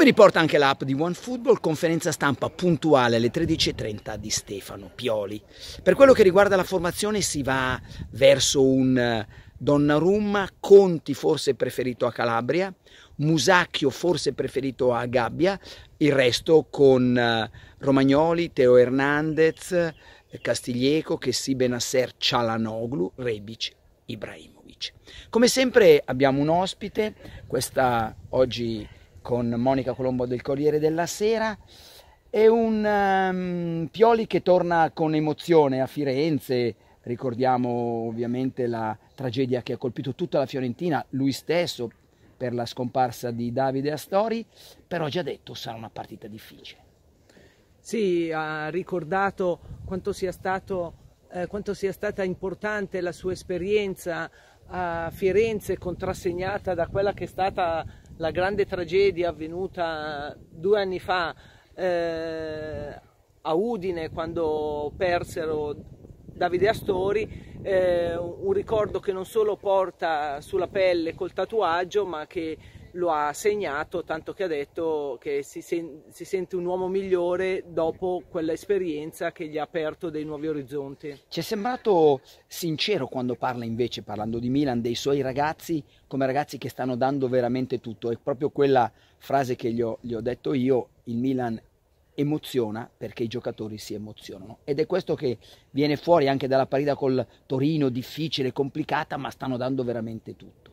Come riporta anche l'app di OneFootball, conferenza stampa puntuale alle 13.30 di Stefano Pioli. Per quello che riguarda la formazione si va verso un eh, Donnarumma, Conti forse preferito a Calabria, Musacchio forse preferito a Gabbia, il resto con eh, Romagnoli, Teo Hernandez, eh, Castiglieco, Chessi Benasser, Cialanoglu, Rebic, Ibrahimovic. Come sempre abbiamo un ospite, questa oggi con Monica Colombo del Corriere della Sera È un um, Pioli che torna con emozione a Firenze, ricordiamo ovviamente la tragedia che ha colpito tutta la Fiorentina, lui stesso per la scomparsa di Davide Astori, però già detto sarà una partita difficile. Sì, ha ricordato quanto sia, stato, eh, quanto sia stata importante la sua esperienza a Firenze contrassegnata da quella che è stata la grande tragedia avvenuta due anni fa eh, a Udine quando persero Davide Astori, eh, un ricordo che non solo porta sulla pelle col tatuaggio ma che lo ha segnato, tanto che ha detto che si, sen si sente un uomo migliore dopo quell'esperienza che gli ha aperto dei nuovi orizzonti. Ci è sembrato sincero quando parla invece, parlando di Milan, dei suoi ragazzi come ragazzi che stanno dando veramente tutto. È proprio quella frase che gli ho, gli ho detto io, il Milan emoziona perché i giocatori si emozionano ed è questo che viene fuori anche dalla parida col Torino difficile, complicata, ma stanno dando veramente tutto.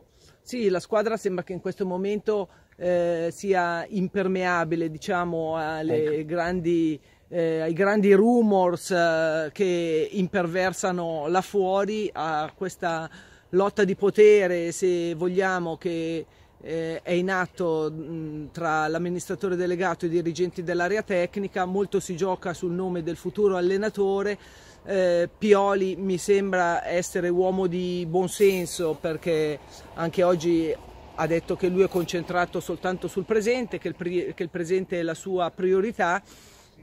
Sì, la squadra sembra che in questo momento eh, sia impermeabile diciamo, ecco. grandi, eh, ai grandi rumors eh, che imperversano là fuori, a questa lotta di potere, se vogliamo, che eh, è in atto mh, tra l'amministratore delegato e i dirigenti dell'area tecnica, molto si gioca sul nome del futuro allenatore. Eh, Pioli mi sembra essere uomo di buon senso perché anche oggi ha detto che lui è concentrato soltanto sul presente, che il, che il presente è la sua priorità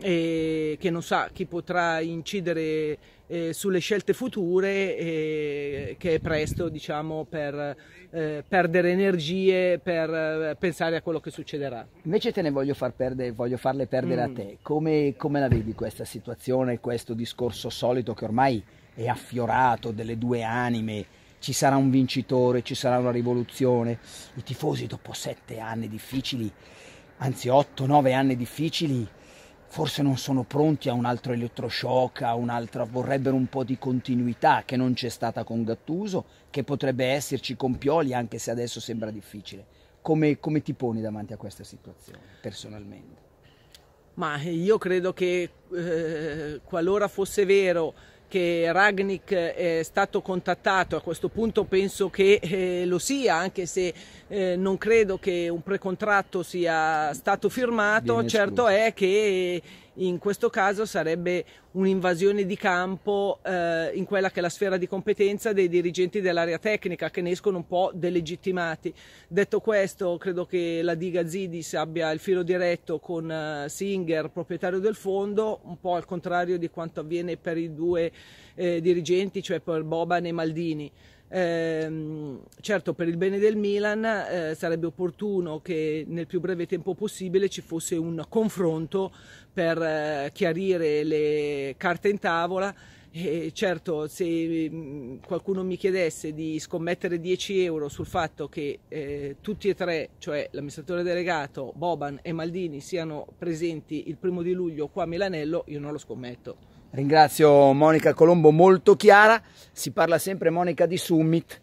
e che non sa chi potrà incidere eh, sulle scelte future eh, che è presto diciamo, per eh, perdere energie, per eh, pensare a quello che succederà. Invece te ne voglio, far perdere, voglio farle perdere mm. a te, come, come la vedi questa situazione, questo discorso solito che ormai è affiorato delle due anime? ci sarà un vincitore, ci sarà una rivoluzione. I tifosi dopo sette anni difficili, anzi otto, nove anni difficili, forse non sono pronti a un altro elettroshock, a un'altra, vorrebbero un po' di continuità che non c'è stata con Gattuso, che potrebbe esserci con Pioli anche se adesso sembra difficile. Come, come ti poni davanti a questa situazione personalmente? Ma io credo che eh, qualora fosse vero che Ragnick eh, è stato contattato, a questo punto penso che eh, lo sia, anche se eh, non credo che un precontratto sia stato firmato, certo è che in questo caso sarebbe un'invasione di campo eh, in quella che è la sfera di competenza dei dirigenti dell'area tecnica che ne escono un po' delegittimati. Detto questo, credo che la diga Zidis abbia il filo diretto con eh, Singer, proprietario del fondo, un po' al contrario di quanto avviene per i due eh, dirigenti, cioè per Boban e Maldini. Eh, certo, per il bene del Milan eh, sarebbe opportuno che nel più breve tempo possibile ci fosse un confronto per eh, chiarire le carte in tavola. E certo, se mm, qualcuno mi chiedesse di scommettere 10 euro sul fatto che eh, tutti e tre, cioè l'amministratore delegato, Boban e Maldini, siano presenti il primo di luglio qua a Milanello, io non lo scommetto. Ringrazio Monica Colombo, molto chiara. Si parla sempre, Monica, di summit,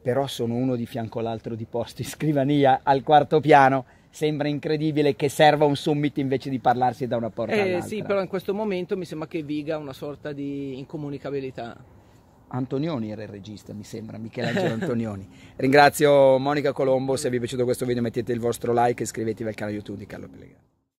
però sono uno di fianco all'altro di posti, scrivania al quarto piano. Sembra incredibile che serva un summit invece di parlarsi da una porta eh, all'altra. Sì, però in questo momento mi sembra che viga una sorta di incomunicabilità. Antonioni era il regista, mi sembra, Michelangelo Antonioni. Ringrazio Monica Colombo, se vi è piaciuto questo video mettete il vostro like e iscrivetevi al canale YouTube di Carlo Pellegrino.